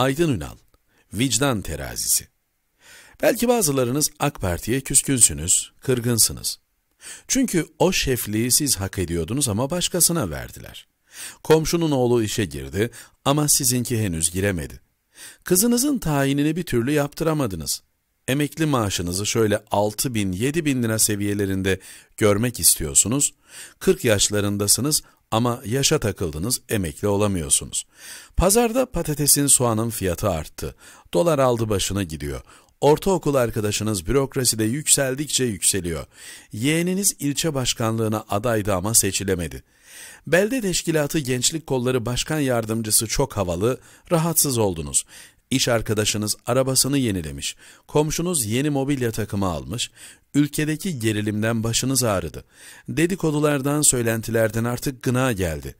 Aydın Ünal, Vicdan Terazisi Belki bazılarınız AK Parti'ye küskünsünüz, kırgınsınız. Çünkü o şefliği siz hak ediyordunuz ama başkasına verdiler. Komşunun oğlu işe girdi ama sizinki henüz giremedi. Kızınızın tayinini bir türlü yaptıramadınız emekli maaşınızı şöyle 6 bin 7 bin lira seviyelerinde görmek istiyorsunuz. 40 yaşlarındasınız ama yaşa takıldınız emekli olamıyorsunuz. Pazarda patatesin soğanın fiyatı arttı. Dolar aldı başına gidiyor. Ortaokul arkadaşınız bürokraside yükseldikçe yükseliyor. Yeğeniniz ilçe başkanlığına adaydı ama seçilemedi. Belde Teşkilatı Gençlik Kolları Başkan Yardımcısı çok havalı, rahatsız oldunuz. İş arkadaşınız arabasını yenilemiş, komşunuz yeni mobilya takımı almış, ülkedeki gerilimden başınız ağrıdı, dedikodulardan söylentilerden artık gına geldi.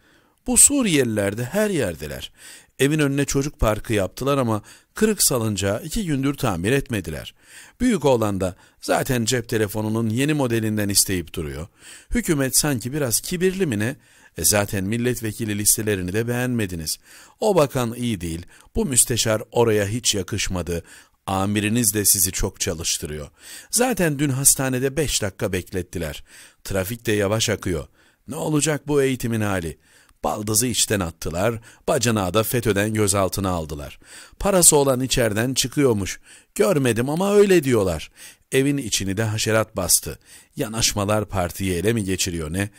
Bu Suriyeliler de her yerdeler. Evin önüne çocuk parkı yaptılar ama kırık salıncağı iki gündür tamir etmediler. Büyük oğlan da zaten cep telefonunun yeni modelinden isteyip duruyor. Hükümet sanki biraz kibirli mi ne? E zaten milletvekili listelerini de beğenmediniz. O bakan iyi değil, bu müsteşar oraya hiç yakışmadı, amiriniz de sizi çok çalıştırıyor. Zaten dün hastanede beş dakika beklettiler. Trafik de yavaş akıyor. Ne olacak bu eğitimin hali?'' Baldızı içten attılar, bacanağı da FETÖ'den gözaltına aldılar. Parası olan içerden çıkıyormuş. Görmedim ama öyle diyorlar. Evin içini de haşerat bastı. Yanaşmalar partiyi ele mi geçiriyor ne?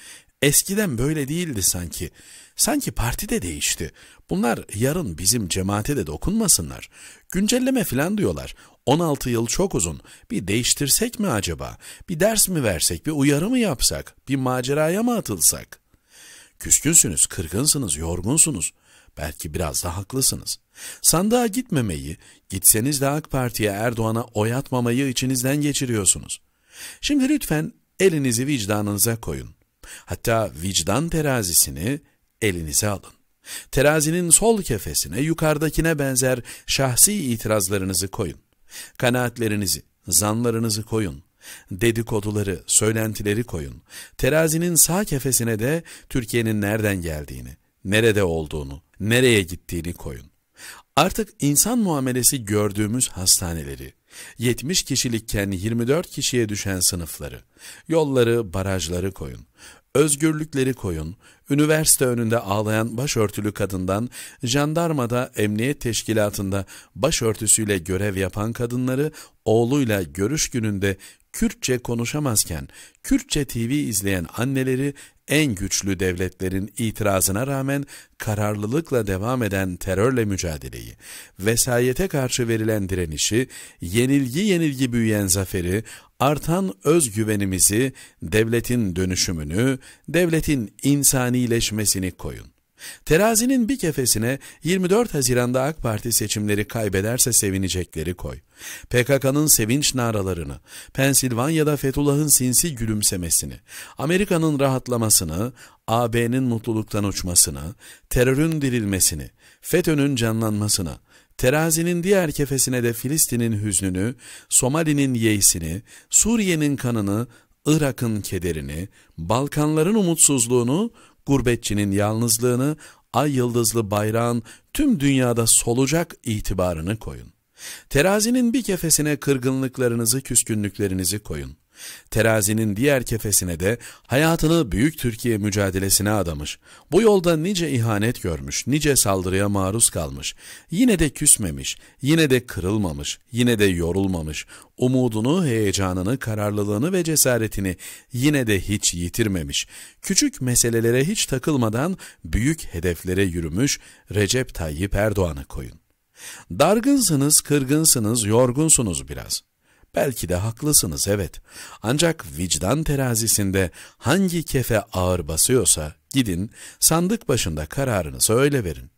Eskiden böyle değildi sanki. Sanki parti de değişti. Bunlar yarın bizim cemaate de dokunmasınlar. Güncelleme falan diyorlar. 16 yıl çok uzun. Bir değiştirsek mi acaba? Bir ders mi versek? Bir uyarı mı yapsak? Bir maceraya mı atılsak? Küskünsünüz, kırgınsınız, yorgunsunuz. Belki biraz da haklısınız. Sandığa gitmemeyi, gitseniz de AK Parti'ye Erdoğan'a oy atmamayı içinizden geçiriyorsunuz. Şimdi lütfen elinizi vicdanınıza koyun. Hatta vicdan terazisini elinize alın. Terazinin sol kefesine yukarıdakine benzer şahsi itirazlarınızı koyun. Kanaatlerinizi, zanlarınızı koyun. Dedikoduları, söylentileri koyun. Terazinin sağ kefesine de Türkiye'nin nereden geldiğini, nerede olduğunu, nereye gittiğini koyun. Artık insan muamelesi gördüğümüz hastaneleri, 70 kişilikken 24 kişiye düşen sınıfları, yolları, barajları koyun. Özgürlükleri koyun, üniversite önünde ağlayan başörtülü kadından, jandarmada, emniyet teşkilatında başörtüsüyle görev yapan kadınları, oğluyla görüş gününde Kürtçe konuşamazken Kürtçe TV izleyen anneleri en güçlü devletlerin itirazına rağmen kararlılıkla devam eden terörle mücadeleyi, vesayete karşı verilen direnişi, yenilgi yenilgi büyüyen zaferi, artan özgüvenimizi, devletin dönüşümünü, devletin insanileşmesini koyun. Terazinin bir kefesine 24 Haziran'da AK Parti seçimleri kaybederse sevinecekleri koy. PKK'nın sevinç naralarını, Pensilvanya'da Fethullah'ın sinsi gülümsemesini, Amerika'nın rahatlamasını, AB'nin mutluluktan uçmasını, terörün dirilmesini, FETÖ'nün canlanmasını, terazinin diğer kefesine de Filistin'in hüznünü, Somali'nin yeysini, Suriye'nin kanını, Irak'ın kederini, Balkanların umutsuzluğunu, gurbetçinin yalnızlığını, ay yıldızlı bayrağın tüm dünyada solacak itibarını koyun. Terazinin bir kefesine kırgınlıklarınızı, küskünlüklerinizi koyun. Terazinin diğer kefesine de hayatını Büyük Türkiye mücadelesine adamış. Bu yolda nice ihanet görmüş, nice saldırıya maruz kalmış. Yine de küsmemiş, yine de kırılmamış, yine de yorulmamış. Umudunu, heyecanını, kararlılığını ve cesaretini yine de hiç yitirmemiş. Küçük meselelere hiç takılmadan büyük hedeflere yürümüş Recep Tayyip Erdoğan'ı koyun. Dargınsınız, kırgınsınız, yorgunsunuz biraz. Belki de haklısınız evet. Ancak vicdan terazisinde hangi kefe ağır basıyorsa gidin sandık başında kararınızı öyle verin.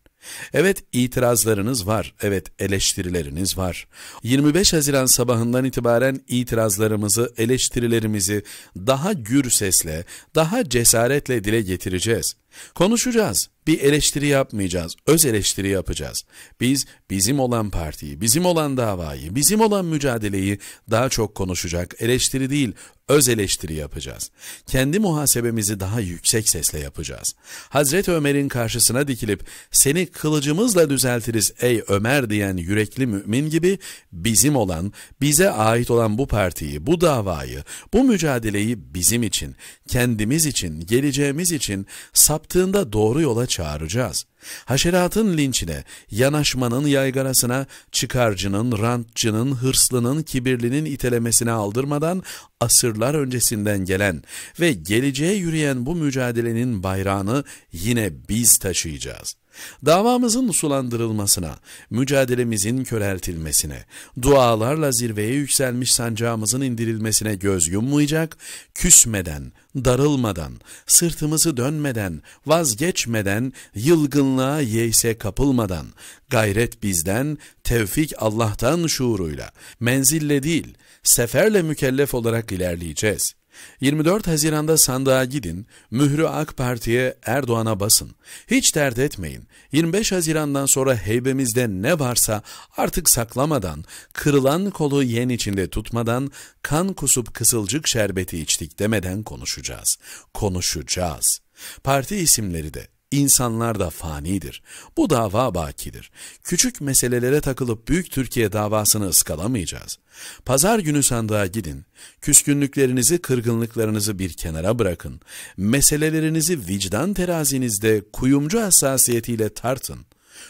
Evet itirazlarınız var, evet eleştirileriniz var. 25 Haziran sabahından itibaren itirazlarımızı, eleştirilerimizi daha gür sesle, daha cesaretle dile getireceğiz. Konuşacağız. Bir eleştiri yapmayacağız. Öz eleştiri yapacağız. Biz bizim olan partiyi, bizim olan davayı, bizim olan mücadeleyi daha çok konuşacak. Eleştiri değil, öz eleştiri yapacağız. Kendi muhasebemizi daha yüksek sesle yapacağız. Hazreti Ömer'in karşısına dikilip seni kılıcımızla düzeltiriz ey Ömer diyen yürekli mümin gibi bizim olan, bize ait olan bu partiyi, bu davayı, bu mücadeleyi bizim için, kendimiz için, geleceğimiz için sap Yaptığında doğru yola çağıracağız. Haşeratın linçine, yanaşmanın yaygarasına, çıkarcının, rantçının, hırslının, kibirlinin itelemesine aldırmadan asırlar öncesinden gelen ve geleceğe yürüyen bu mücadelenin bayrağını yine biz taşıyacağız.'' Davamızın sulandırılmasına, mücadelemizin köreltilmesine, dualarla zirveye yükselmiş sancağımızın indirilmesine göz yummayacak, küsmeden, darılmadan, sırtımızı dönmeden, vazgeçmeden, yılgınlığa yeyse kapılmadan, gayret bizden, tevfik Allah'tan şuuruyla, menzille değil, seferle mükellef olarak ilerleyeceğiz.'' 24 Haziran'da sandığa gidin, mührü AK Parti'ye Erdoğan'a basın. Hiç dert etmeyin. 25 Haziran'dan sonra heybemizde ne varsa artık saklamadan, kırılan kolu yen içinde tutmadan, kan kusup kısılcık şerbeti içtik demeden konuşacağız. Konuşacağız. Parti isimleri de, İnsanlar da fanidir. Bu dava bakidir. Küçük meselelere takılıp büyük Türkiye davasını ıskalamayacağız. Pazar günü sandığa gidin. Küskünlüklerinizi, kırgınlıklarınızı bir kenara bırakın. Meselelerinizi vicdan terazinizde kuyumcu hassasiyetiyle tartın.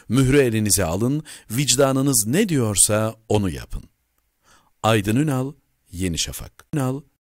Mührü elinize alın, vicdanınız ne diyorsa onu yapın. Aydın Ünal, Yeni Şafak. Ünal,